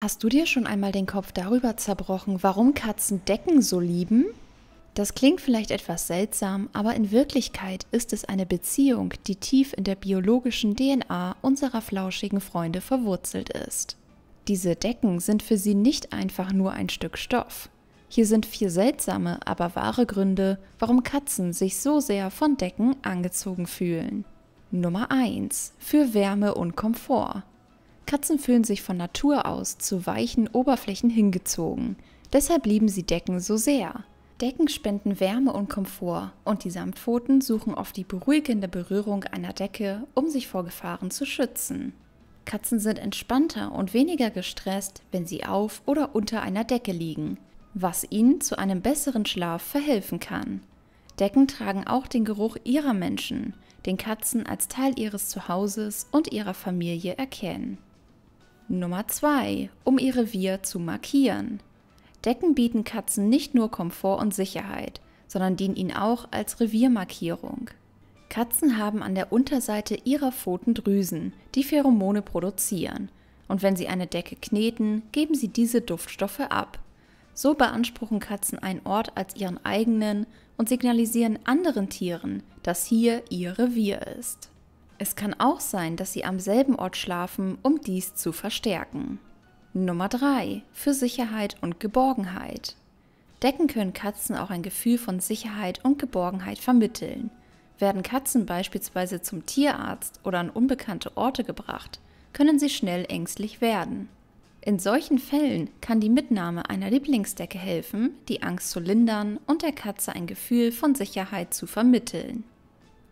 Hast du dir schon einmal den Kopf darüber zerbrochen, warum Katzen Decken so lieben? Das klingt vielleicht etwas seltsam, aber in Wirklichkeit ist es eine Beziehung, die tief in der biologischen DNA unserer flauschigen Freunde verwurzelt ist. Diese Decken sind für sie nicht einfach nur ein Stück Stoff. Hier sind vier seltsame, aber wahre Gründe, warum Katzen sich so sehr von Decken angezogen fühlen. Nummer 1. Für Wärme und Komfort. Katzen fühlen sich von Natur aus zu weichen Oberflächen hingezogen. Deshalb lieben sie Decken so sehr. Decken spenden Wärme und Komfort und die Samtpfoten suchen oft die beruhigende Berührung einer Decke, um sich vor Gefahren zu schützen. Katzen sind entspannter und weniger gestresst, wenn sie auf oder unter einer Decke liegen, was ihnen zu einem besseren Schlaf verhelfen kann. Decken tragen auch den Geruch ihrer Menschen, den Katzen als Teil ihres Zuhauses und ihrer Familie erkennen. Nummer 2. Um ihr Revier zu markieren. Decken bieten Katzen nicht nur Komfort und Sicherheit, sondern dienen ihnen auch als Reviermarkierung. Katzen haben an der Unterseite ihrer Pfoten Drüsen, die Pheromone produzieren. Und wenn sie eine Decke kneten, geben sie diese Duftstoffe ab. So beanspruchen Katzen einen Ort als ihren eigenen und signalisieren anderen Tieren, dass hier ihr Revier ist. Es kann auch sein, dass sie am selben Ort schlafen, um dies zu verstärken. Nummer 3. Für Sicherheit und Geborgenheit. Decken können Katzen auch ein Gefühl von Sicherheit und Geborgenheit vermitteln. Werden Katzen beispielsweise zum Tierarzt oder an unbekannte Orte gebracht, können sie schnell ängstlich werden. In solchen Fällen kann die Mitnahme einer Lieblingsdecke helfen, die Angst zu lindern und der Katze ein Gefühl von Sicherheit zu vermitteln.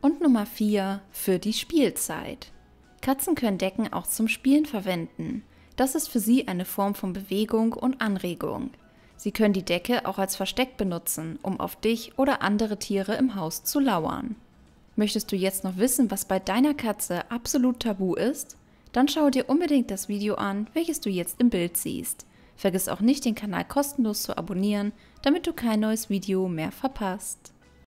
Und Nummer 4 für die Spielzeit. Katzen können Decken auch zum Spielen verwenden. Das ist für sie eine Form von Bewegung und Anregung. Sie können die Decke auch als Versteck benutzen, um auf dich oder andere Tiere im Haus zu lauern. Möchtest du jetzt noch wissen, was bei deiner Katze absolut tabu ist? Dann schau dir unbedingt das Video an, welches du jetzt im Bild siehst. Vergiss auch nicht, den Kanal kostenlos zu abonnieren, damit du kein neues Video mehr verpasst.